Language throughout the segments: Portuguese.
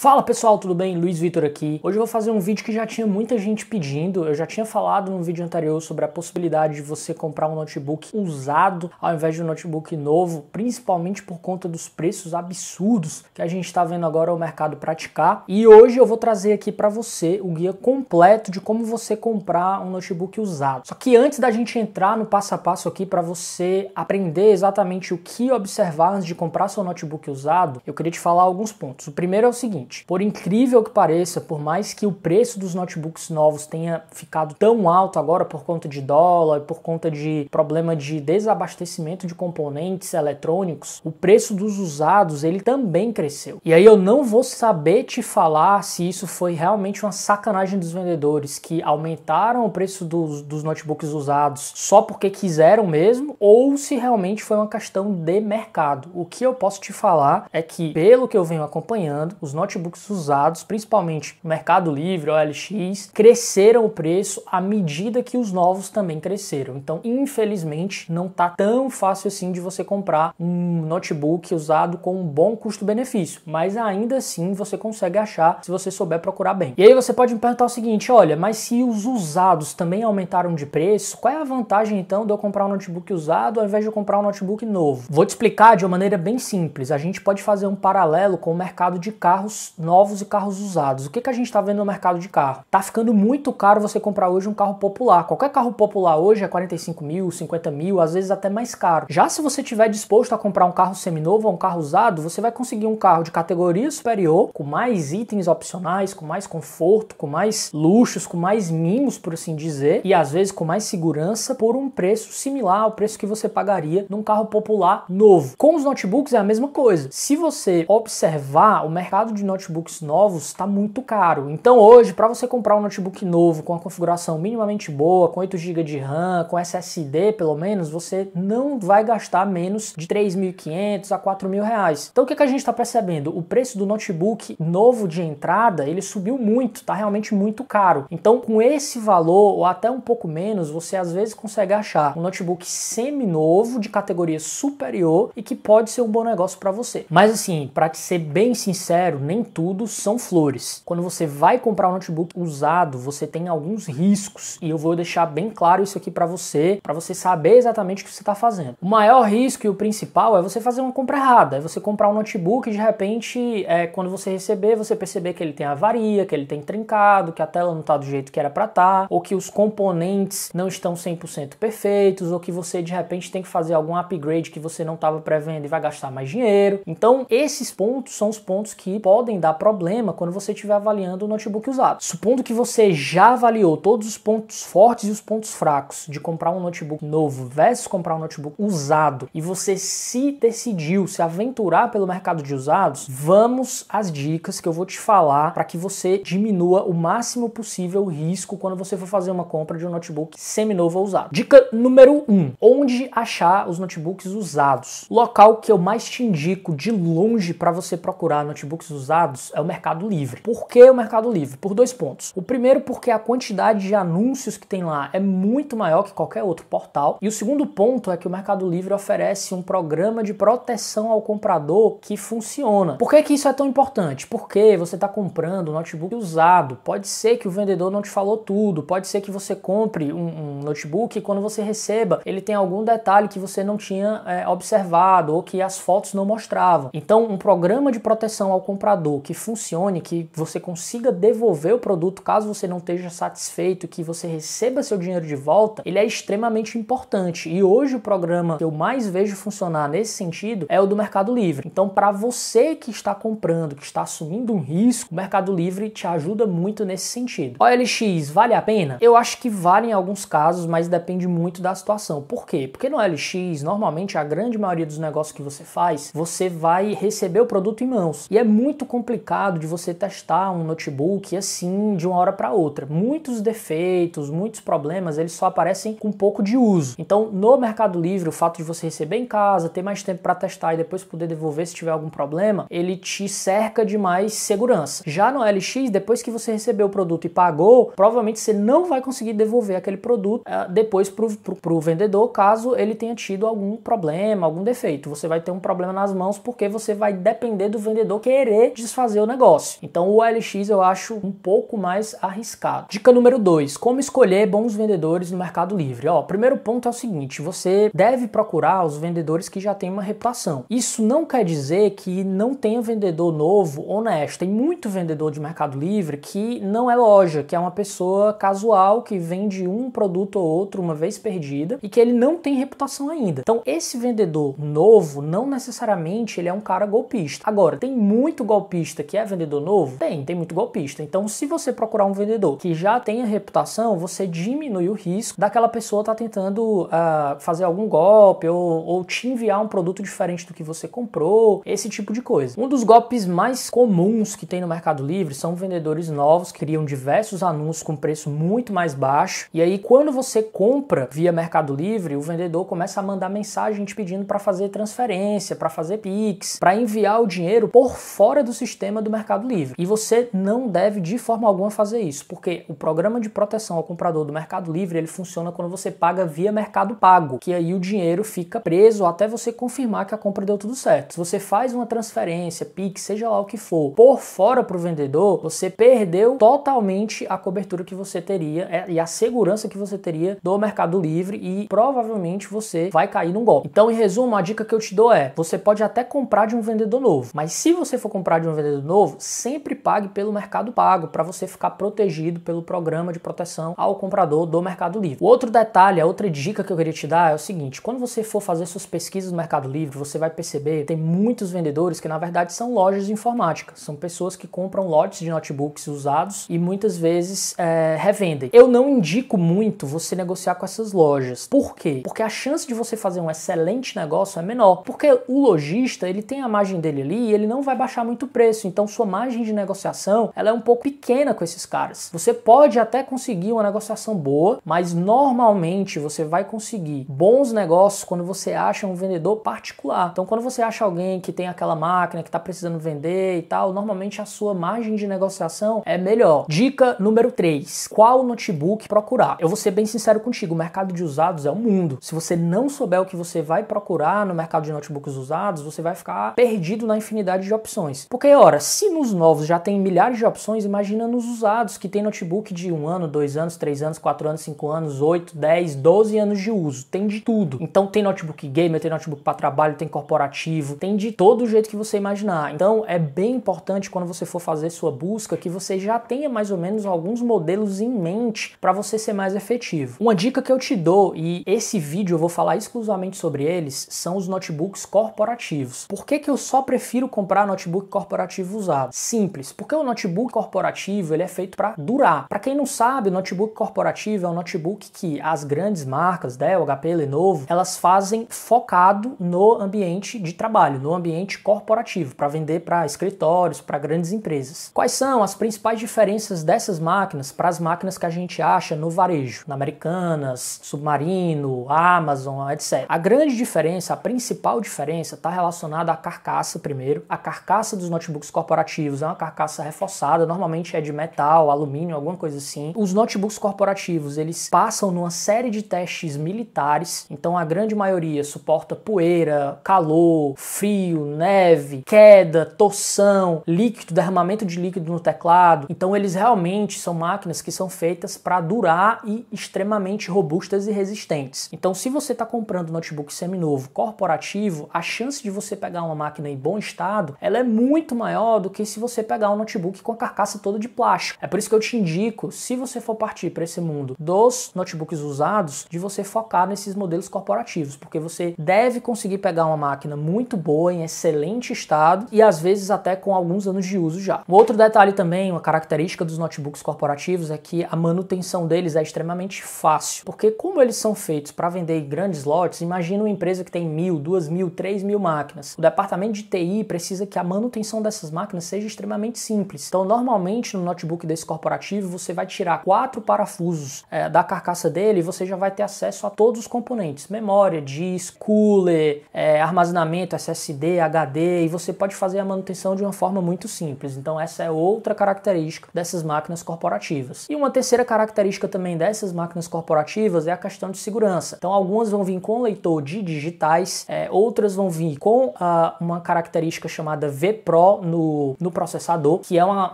Fala pessoal, tudo bem? Luiz Vitor aqui. Hoje eu vou fazer um vídeo que já tinha muita gente pedindo. Eu já tinha falado no vídeo anterior sobre a possibilidade de você comprar um notebook usado ao invés de um notebook novo, principalmente por conta dos preços absurdos que a gente está vendo agora o mercado praticar. E hoje eu vou trazer aqui para você o guia completo de como você comprar um notebook usado. Só que antes da gente entrar no passo a passo aqui para você aprender exatamente o que observar antes de comprar seu notebook usado, eu queria te falar alguns pontos. O primeiro é o seguinte seguinte: por incrível que pareça, por mais que o preço dos notebooks novos tenha ficado tão alto agora por conta de dólar, por conta de problema de desabastecimento de componentes eletrônicos, o preço dos usados ele também cresceu. E aí eu não vou saber te falar se isso foi realmente uma sacanagem dos vendedores que aumentaram o preço dos, dos notebooks usados só porque quiseram mesmo, ou se realmente foi uma questão de mercado. O que eu posso te falar é que, pelo que eu venho acompanhando, os notebooks notebooks usados, principalmente no Mercado Livre, OLX, cresceram o preço à medida que os novos também cresceram. Então, infelizmente, não tá tão fácil assim de você comprar um notebook usado com um bom custo-benefício, mas ainda assim você consegue achar se você souber procurar bem. E aí você pode me perguntar o seguinte, olha, mas se os usados também aumentaram de preço, qual é a vantagem então de eu comprar um notebook usado ao invés de eu comprar um notebook novo? Vou te explicar de uma maneira bem simples. A gente pode fazer um paralelo com o mercado de carros novos e carros usados. O que, que a gente está vendo no mercado de carro? Tá ficando muito caro você comprar hoje um carro popular. Qualquer carro popular hoje é 45 mil, 50 mil, às vezes até mais caro. Já se você tiver disposto a comprar um carro seminovo ou um carro usado, você vai conseguir um carro de categoria superior, com mais itens opcionais, com mais conforto, com mais luxos, com mais mimos, por assim dizer, e às vezes com mais segurança por um preço similar ao preço que você pagaria num carro popular novo. Com os notebooks é a mesma coisa. Se você observar o mercado de notebooks notebooks novos está muito caro. Então hoje, para você comprar um notebook novo com a configuração minimamente boa, com 8 GB de RAM, com SSD pelo menos, você não vai gastar menos de 3.500 a 4.000 reais. Então o que, que a gente está percebendo? O preço do notebook novo de entrada, ele subiu muito, está realmente muito caro. Então com esse valor, ou até um pouco menos, você às vezes consegue achar um notebook semi-novo, de categoria superior, e que pode ser um bom negócio para você. Mas assim, para ser bem sincero, nem tudo são flores. Quando você vai comprar um notebook usado, você tem alguns riscos e eu vou deixar bem claro isso aqui para você, para você saber exatamente o que você está fazendo. O maior risco e o principal é você fazer uma compra errada, é você comprar um notebook e de repente, é, quando você receber, você perceber que ele tem avaria, que ele tem trincado, que a tela não está do jeito que era para estar, tá, ou que os componentes não estão 100% perfeitos, ou que você de repente tem que fazer algum upgrade que você não estava prevendo e vai gastar mais dinheiro. Então, esses pontos são os pontos que podem dá dar problema quando você estiver avaliando o notebook usado. Supondo que você já avaliou todos os pontos fortes e os pontos fracos de comprar um notebook novo versus comprar um notebook usado e você se decidiu se aventurar pelo mercado de usados, vamos às dicas que eu vou te falar para que você diminua o máximo possível o risco quando você for fazer uma compra de um notebook semi novo ou usado. Dica número 1: um, onde achar os notebooks usados? Local que eu mais te indico de longe para você procurar notebooks usados mercados é o mercado livre. Por que o mercado livre? Por dois pontos. O primeiro, porque a quantidade de anúncios que tem lá é muito maior que qualquer outro portal. E o segundo ponto é que o Mercado Livre oferece um programa de proteção ao comprador que funciona. Por que, que isso é tão importante? Porque você está comprando um notebook usado. Pode ser que o vendedor não te falou tudo, pode ser que você compre um, um notebook e quando você receba, ele tem algum detalhe que você não tinha é, observado ou que as fotos não mostravam. Então, um programa de proteção ao comprador que funcione, que você consiga devolver o produto caso você não esteja satisfeito, que você receba seu dinheiro de volta, ele é extremamente importante. E hoje o programa que eu mais vejo funcionar nesse sentido é o do Mercado Livre. Então, para você que está comprando, que está assumindo um risco, o Mercado Livre te ajuda muito nesse sentido. OLX vale a pena? Eu acho que vale em alguns casos, mas depende muito da situação. Por quê? Porque no OLX, normalmente a grande maioria dos negócios que você faz, você vai receber o produto em mãos. E é muito complicado complicado de você testar um notebook assim de uma hora para outra. Muitos defeitos, muitos problemas, eles só aparecem com pouco de uso. Então, no Mercado Livre, o fato de você receber em casa, ter mais tempo para testar e depois poder devolver se tiver algum problema, ele te cerca de mais segurança. Já no LX, depois que você recebeu o produto e pagou, provavelmente você não vai conseguir devolver aquele produto uh, depois para o vendedor, caso ele tenha tido algum problema, algum defeito. Você vai ter um problema nas mãos porque você vai depender do vendedor querer desfazer o negócio. Então o OLX eu acho um pouco mais arriscado. Dica número 2, como escolher bons vendedores no Mercado Livre. Ó, primeiro ponto é o seguinte, você deve procurar os vendedores que já têm uma reputação. Isso não quer dizer que não tenha vendedor novo honesto. Tem muito vendedor de Mercado Livre que não é loja, que é uma pessoa casual que vende um produto ou outro uma vez perdida e que ele não tem reputação ainda. Então esse vendedor novo não necessariamente ele é um cara golpista. Agora, tem muito golpista golpista que é vendedor novo? Tem, tem muito golpista. Então, se você procurar um vendedor que já tenha reputação, você diminui o risco daquela pessoa estar tá tentando uh, fazer algum golpe ou, ou te enviar um produto diferente do que você comprou, esse tipo de coisa. Um dos golpes mais comuns que tem no Mercado Livre são vendedores novos que criam diversos anúncios com preço muito mais baixo. E aí, quando você compra via Mercado Livre, o vendedor começa a mandar mensagem te pedindo para fazer transferência, para fazer Pix, para enviar o dinheiro por fora do sistema sistema do Mercado Livre. E você não deve de forma alguma fazer isso, porque o programa de proteção ao comprador do Mercado Livre ele funciona quando você paga via Mercado Pago, que aí o dinheiro fica preso até você confirmar que a compra deu tudo certo. Se você faz uma transferência, Pix, seja lá o que for, por fora para o vendedor, você perdeu totalmente a cobertura que você teria é, e a segurança que você teria do Mercado Livre e provavelmente você vai cair num golpe. Então, em resumo, a dica que eu te dou é: você pode até comprar de um vendedor novo, mas se você for comprar de um vendedor novo, sempre pague pelo Mercado Pago para você ficar protegido pelo programa de proteção ao comprador do Mercado Livre. outro detalhe, a outra dica que eu queria te dar é o seguinte: quando você for fazer suas pesquisas no Mercado Livre, você vai perceber que tem muitos vendedores que na verdade são lojas informáticas, são pessoas que compram lotes de notebooks usados e muitas vezes é, revendem. Eu não indico muito você negociar com essas lojas. Por quê? Porque a chance de você fazer um excelente negócio é menor, porque o lojista ele tem a margem dele ali e ele não vai baixar muito o preço preço, então sua margem de negociação ela é um pouco pequena com esses caras. Você pode até conseguir uma negociação boa, mas normalmente você vai conseguir bons negócios quando você acha um vendedor particular. Então quando você acha alguém que tem aquela máquina que está precisando vender e tal, normalmente a sua margem de negociação é melhor. Dica número 3: qual notebook procurar? Eu vou ser bem sincero contigo, o mercado de usados é o um mundo. Se você não souber o que você vai procurar no mercado de notebooks usados, você vai ficar perdido na infinidade de opções. Porque ora, se nos novos já tem milhares de opções, imagina nos usados, que tem notebook de um ano, dois anos, três anos, quatro anos, cinco anos, oito, dez, doze anos de uso. Tem de tudo. Então tem notebook gamer, tem notebook para trabalho, tem corporativo, tem de todo jeito que você imaginar. Então é bem importante quando você for fazer sua busca que você já tenha mais ou menos alguns modelos em mente para você ser mais efetivo. Uma dica que eu te dou, e esse vídeo eu vou falar exclusivamente sobre eles, são os notebooks corporativos. Por que, que eu só prefiro comprar notebook corporativo? corporativo usado. Simples, porque o notebook corporativo ele é feito para durar. Para quem não sabe, o notebook corporativo é um notebook que as grandes marcas, Dell, HP, Lenovo, elas fazem focado no ambiente de trabalho, no ambiente corporativo, para vender para escritórios, para grandes empresas. Quais são as principais diferenças dessas máquinas para as máquinas que a gente acha no varejo, na Americanas, Submarino, Amazon, etc. A grande diferença, a principal diferença, está relacionada à carcaça primeiro. A carcaça dos notebooks notebooks corporativos. É uma carcaça reforçada, normalmente é de metal, alumínio, alguma coisa assim. Os notebooks corporativos, eles passam numa série de testes militares, então a grande maioria suporta poeira, calor, frio, neve, queda, torção, líquido, derramamento de líquido no teclado. Então eles realmente são máquinas que são feitas para durar e extremamente robustas e resistentes. Então se você está comprando um notebook seminovo corporativo, a chance de você pegar uma máquina em bom estado, ela é muito maior do que se você pegar um notebook com a carcaça toda de plástico. É por isso que eu te indico, se você for partir para esse mundo dos notebooks usados, de você focar nesses modelos corporativos, porque você deve conseguir pegar uma máquina muito boa, em excelente estado e às vezes até com alguns anos de uso já. Um outro detalhe também, uma característica dos notebooks corporativos é que a manutenção deles é extremamente fácil, porque como eles são feitos para vender grandes lotes, imagina uma empresa que tem mil, duas mil, três mil máquinas. O departamento de TI precisa que a manutenção dessas máquinas seja extremamente simples. Então, normalmente no notebook desse corporativo, você vai tirar quatro parafusos é, da carcaça dele e você já vai ter acesso a todos os componentes: memória, disco, cooler, é, armazenamento, SSD, HD, e você pode fazer a manutenção de uma forma muito simples. Então, essa é outra característica dessas máquinas corporativas. E uma terceira característica também dessas máquinas corporativas é a questão de segurança. Então, algumas vão vir com leitor de digitais, é, outras vão vir com ah, uma característica chamada VPRO, no, no, processador, que é uma,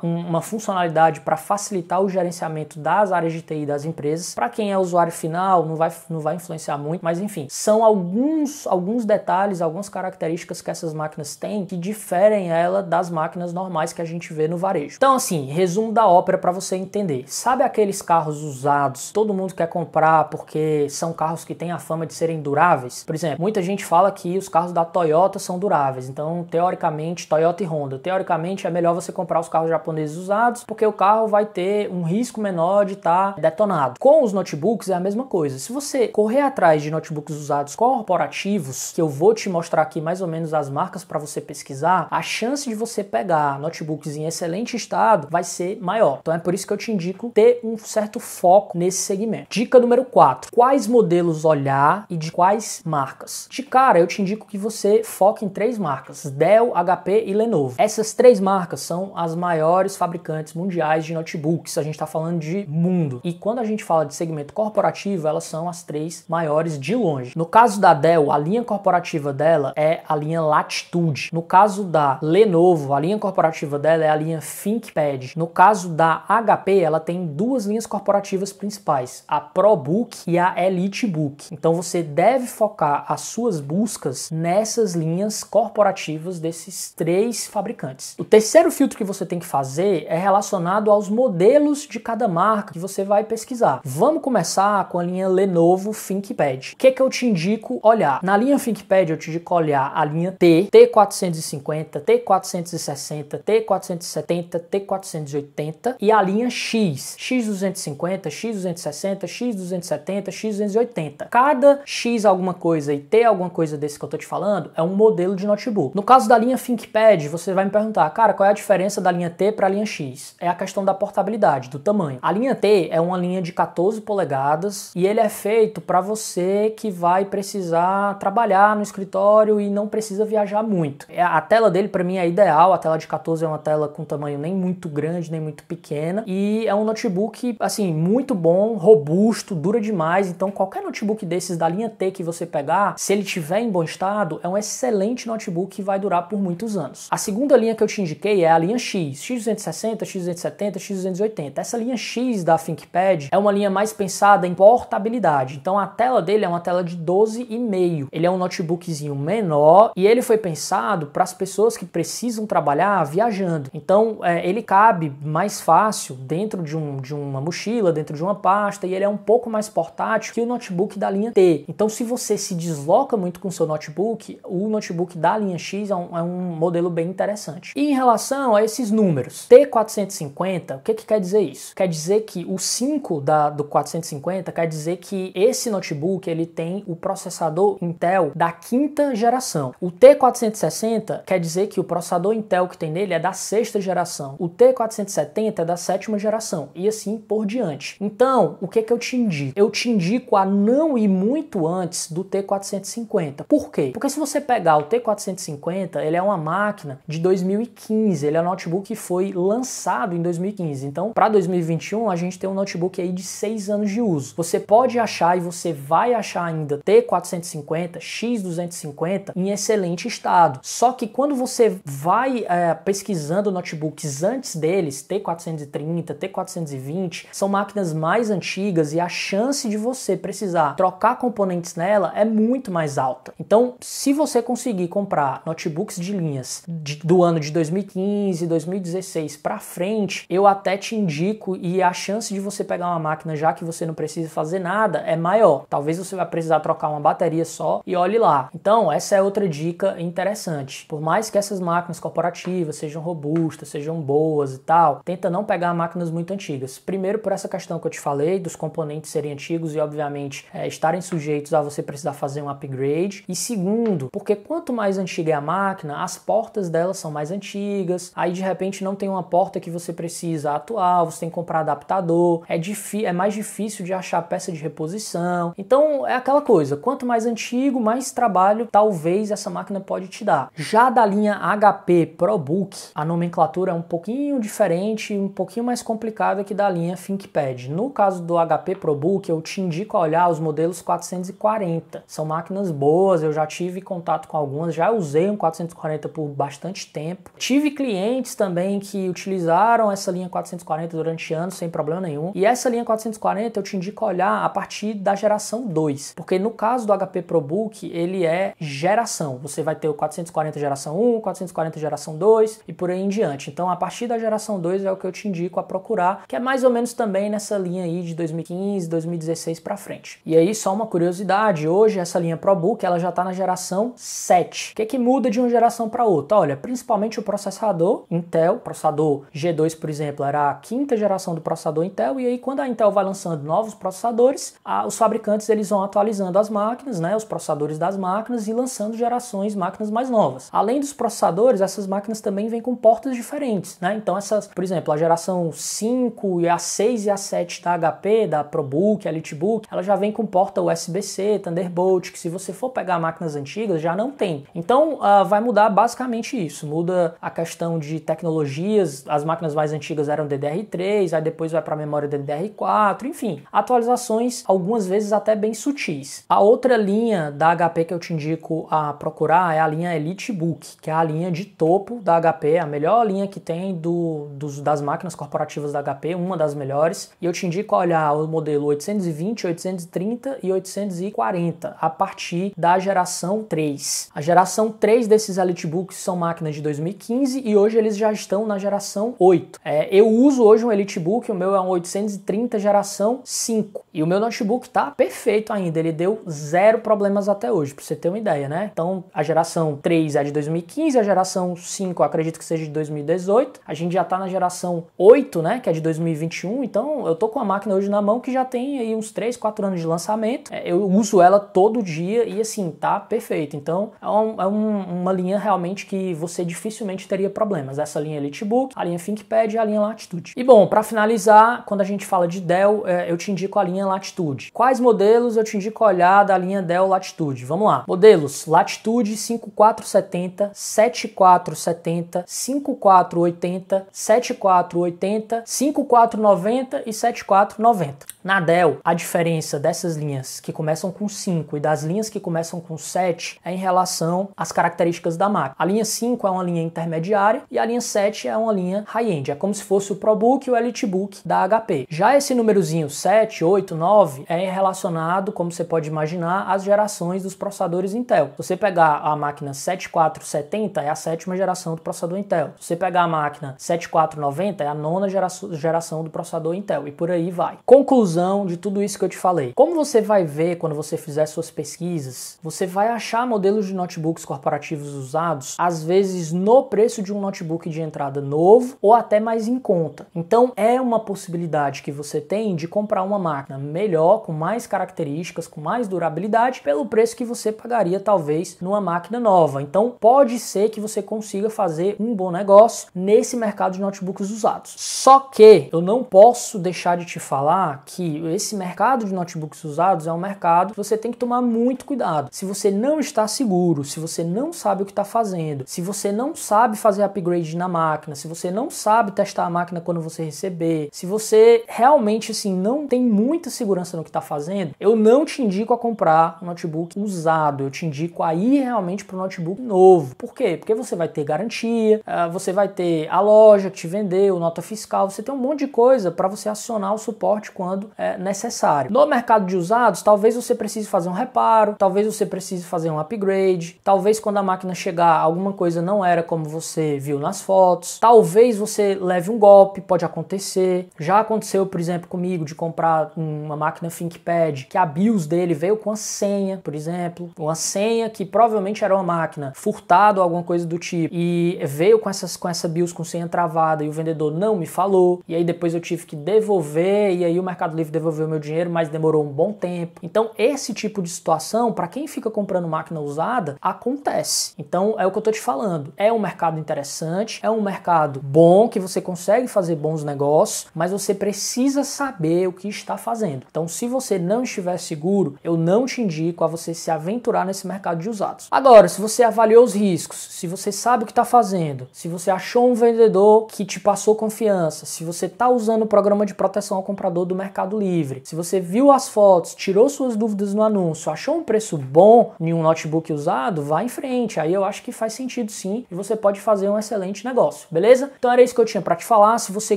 uma funcionalidade para facilitar o gerenciamento das áreas de TI das empresas. Para quem é usuário final, não vai, não vai influenciar muito, mas enfim, são alguns, alguns detalhes, algumas características que essas máquinas têm que diferem ela das máquinas normais que a gente vê no varejo. Então, assim, resumo da ópera para você entender. Sabe aqueles carros usados, todo mundo quer comprar porque são carros que têm a fama de serem duráveis? Por exemplo, muita gente fala que os carros da Toyota são duráveis, então, teoricamente, Toyota e Honda Teoricamente, é melhor você comprar os carros japoneses usados, porque o carro vai ter um risco menor de estar tá detonado. Com os notebooks é a mesma coisa. Se você correr atrás de notebooks usados corporativos, que eu vou te mostrar aqui mais ou menos as marcas para você pesquisar, a chance de você pegar notebooks em excelente estado vai ser maior. Então é por isso que eu te indico ter um certo foco nesse segmento. Dica número 4: quais modelos olhar e de quais marcas? De cara, eu te indico que você foque em três marcas: Dell, HP e Lenovo. Essas três marcas são as maiores fabricantes mundiais de notebooks, a gente está falando de mundo. E quando a gente fala de segmento corporativo, elas são as três maiores de longe. No caso da Dell, a linha corporativa dela é a linha Latitude. No caso da Lenovo, a linha corporativa dela é a linha ThinkPad. No caso da HP, ela tem duas linhas corporativas principais, a ProBook e a EliteBook. Então você deve focar as suas buscas nessas linhas corporativas desses três fabricantes fabricantes. O terceiro filtro que você tem que fazer é relacionado aos modelos de cada marca que você vai pesquisar. Vamos começar com a linha Lenovo ThinkPad. O que, é que eu te indico olhar? Na linha ThinkPad eu te indico olhar a linha T, T450, T460, T470, T480 e a linha X, X250, X260, X270, X280. Cada X alguma coisa e T alguma coisa desse que eu tô te falando é um modelo de notebook. No caso da linha ThinkPad, você vai vai me perguntar, cara, qual é a diferença da linha T para a linha X? É a questão da portabilidade, do tamanho. A linha T é uma linha de 14 polegadas e ele é feito para você que vai precisar trabalhar no escritório e não precisa viajar muito. É, a tela dele para mim é ideal, a tela de 14 é uma tela com tamanho nem muito grande, nem muito pequena e é um notebook assim muito bom, robusto, dura demais, então qualquer notebook desses da linha T que você pegar, se ele tiver em bom estado, é um excelente notebook que vai durar por muitos anos. A segunda segunda linha que eu te indiquei é a linha X, X260, X270, X280. Essa linha X da ThinkPad é uma linha mais pensada em portabilidade. Então a tela dele é uma tela de 12,5. Ele é um notebookzinho menor e ele foi pensado para as pessoas que precisam trabalhar viajando. Então é, ele cabe mais fácil dentro de, um, de uma mochila, dentro de uma pasta e ele é um pouco mais portátil que o notebook da linha T. Então se você se desloca muito com seu notebook, o notebook da linha X é um, é um modelo bem interessante interessante. E em relação a esses números, T450, o que, que quer dizer isso? Quer dizer que o 5 da, do 450 quer dizer que esse notebook ele tem o processador Intel da quinta geração. O T460 quer dizer que o processador Intel que tem nele é da sexta geração. O T470 é da sétima geração e assim por diante. Então, o que, que eu te indico? Eu te indico a não ir muito antes do T450. Por quê? Porque se você pegar o T450, ele é uma máquina de 2015. Ele é um notebook que foi lançado em 2015. Então, para 2021, a gente tem um notebook aí de 6 anos de uso. Você pode achar e você vai achar ainda T450, X250 em excelente estado. Só que quando você vai é, pesquisando notebooks antes deles, T430, T420, são máquinas mais antigas e a chance de você precisar trocar componentes nela é muito mais alta. Então, se você conseguir comprar notebooks de linhas de, do do ano de 2015, 2016 para frente, eu até te indico e a chance de você pegar uma máquina já que você não precisa fazer nada é maior. Talvez você vai precisar trocar uma bateria só e olhe lá. Então, essa é outra dica interessante. Por mais que essas máquinas corporativas sejam robustas, sejam boas e tal, tenta não pegar máquinas muito antigas. Primeiro por essa questão que eu te falei dos componentes serem antigos e obviamente é, estarem sujeitos a você precisar fazer um upgrade. E segundo, porque quanto mais antiga é a máquina, as portas delas são mais antigas, aí de repente não tem uma porta que você precisa atual, você tem que comprar adaptador, é, é mais difícil de achar peça de reposição. Então é aquela coisa, quanto mais antigo, mais trabalho talvez essa máquina pode te dar. Já da linha HP ProBook, a nomenclatura é um pouquinho diferente, um pouquinho mais complicada que da linha ThinkPad. No caso do HP ProBook, eu te indico a olhar os modelos 440. São máquinas boas, eu já tive contato com algumas, já usei um 440 por bastante tempo. Tive clientes também que utilizaram essa linha 440 durante anos sem problema nenhum. E essa linha 440 eu te indico olhar a partir da geração 2, porque no caso do HP ProBook, ele é geração. Você vai ter o 440 geração 1, 440 geração 2 e por aí em diante. Então, a partir da geração 2 é o que eu te indico a procurar, que é mais ou menos também nessa linha aí de 2015, 2016 para frente. E aí, só uma curiosidade, hoje essa linha ProBook, ela já está na geração 7. O que, é que muda de uma geração para outra? Olha, principalmente principalmente o processador Intel. processador G2, por exemplo, era a quinta geração do processador Intel, e aí quando a Intel vai lançando novos processadores, a, os fabricantes eles vão atualizando as máquinas, né, os processadores das máquinas, e lançando gerações, máquinas mais novas. Além dos processadores, essas máquinas também vêm com portas diferentes, né? Então essas, por exemplo, a geração 5 e a 6 e a 7 da HP, da ProBook, EliteBook, ela já vem com porta USB-C, Thunderbolt, que se você for pegar máquinas antigas já não tem. Então uh, vai mudar basicamente isso muda a questão de tecnologias, as máquinas mais antigas eram DDR3, aí depois vai para a memória DDR4, enfim, atualizações algumas vezes até bem sutis. A outra linha da HP que eu te indico a procurar é a linha EliteBook, que é a linha de topo da HP, é a melhor linha que tem do, dos, das máquinas corporativas da HP, uma das melhores, e eu te indico a olhar o modelo 820, 830 e 840 a partir da geração 3. A geração 3 desses EliteBooks são máquinas de 2015 e hoje eles já estão na geração 8. É, eu uso hoje um EliteBook, o meu é um 830 geração 5 e o meu notebook tá perfeito ainda, ele deu zero problemas até hoje, para você ter uma ideia, né? Então a geração 3 é de 2015, a geração 5 acredito que seja de 2018, a gente já tá na geração 8, né, que é de 2021, então eu tô com a máquina hoje na mão que já tem aí uns 3, 4 anos de lançamento, é, eu uso ela todo dia e assim, tá perfeito. Então é, um, é um, uma linha realmente que você dificilmente teria problemas. Essa linha é EliteBook, a linha ThinkPad e a linha Latitude. E bom, para finalizar, quando a gente fala de Dell, é, eu te indico a linha Latitude. Quais modelos eu te indico olhar da linha Dell Latitude? Vamos lá. Modelos Latitude 5470, 7470, 5480, 7480, 5490 e 7490. Na Dell, a diferença dessas linhas que começam com 5 e das linhas que começam com 7 é em relação às características da máquina. A linha 5 é uma linha intermediária e a linha 7 é uma linha high-end. É como se fosse o ProBook e o EliteBook da HP. Já esse númerozinho 7, 8, 9 é relacionado, como você pode imaginar, às gerações dos processadores Intel. Se você pegar a máquina 7470 é a sétima geração do processador Intel. Se você pegar a máquina 7490 é a nona geração do processador Intel e por aí vai. Conclusão de tudo isso que eu te falei. Como você vai ver quando você fizer suas pesquisas, você vai achar modelos de notebooks corporativos usados, às vezes vezes no preço de um notebook de entrada novo ou até mais em conta. Então é uma possibilidade que você tem de comprar uma máquina melhor, com mais características, com mais durabilidade, pelo preço que você pagaria talvez numa máquina nova. Então pode ser que você consiga fazer um bom negócio nesse mercado de notebooks usados. Só que eu não posso deixar de te falar que esse mercado de notebooks usados é um mercado que você tem que tomar muito cuidado. Se você não está seguro, se você não sabe o que está fazendo, se você não sabe fazer upgrade na máquina, se você não sabe testar a máquina quando você receber, se você realmente assim não tem muita segurança no que está fazendo, eu não te indico a comprar um notebook usado, eu te indico a ir realmente para um notebook novo. Por quê? Porque você vai ter garantia, ah, você vai ter a loja que te vendeu, nota fiscal, você tem um monte de coisa para você acionar o suporte quando é necessário. No mercado de usados, talvez você precise fazer um reparo, talvez você precise fazer um upgrade, talvez quando a máquina chegar alguma coisa não era como você viu nas fotos. Talvez você leve um golpe, pode acontecer. Já aconteceu, por exemplo, comigo de comprar uma máquina ThinkPad que a BIOS dele veio com a senha, por exemplo, uma senha que provavelmente era uma máquina furtada ou alguma coisa do tipo e veio com essas com essa BIOS com senha travada e o vendedor não me falou. E aí depois eu tive que devolver e aí o Mercado Livre devolveu meu dinheiro, mas demorou um bom tempo. Então, esse tipo de situação para quem fica comprando máquina usada acontece. Então, é o que eu tô te falando é um mercado interessante, é um mercado bom que você consegue fazer bons negócios, mas você precisa saber o que está fazendo. Então, se você não estiver seguro, eu não te indico a você se aventurar nesse mercado de usados. Agora, se você avaliou os riscos, se você sabe o que está fazendo, se você achou um vendedor que te passou confiança, se você está usando o programa de proteção ao comprador do Mercado Livre, se você viu as fotos, tirou suas dúvidas no anúncio, achou um preço bom em um notebook usado, vá em frente. Aí eu acho que faz sentido sim e você pode fazer um excelente negócio, beleza? Então era isso que eu tinha para te falar. Se você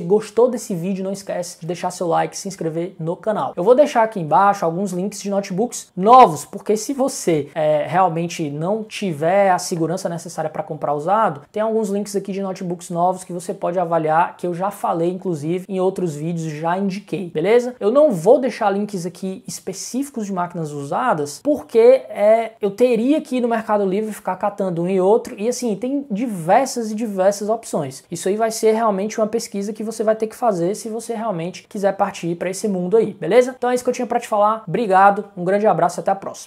gostou desse vídeo, não esquece de deixar seu like e se inscrever no canal. Eu vou deixar aqui embaixo alguns links de notebooks novos, porque se você é, realmente não tiver a segurança necessária para comprar usado, tem alguns links aqui de notebooks novos que você pode avaliar, que eu já falei inclusive em outros vídeos, já indiquei, beleza? Eu não vou deixar links aqui específicos de máquinas usadas, porque é, eu teria que ir no Mercado Livre ficar catando um e outro, e assim, tem diversas e diversas opções. Isso aí vai ser realmente uma pesquisa que você vai ter que fazer se você realmente quiser partir para esse mundo aí, beleza? Então é isso que eu tinha para te falar. Obrigado, um grande abraço e até a próxima.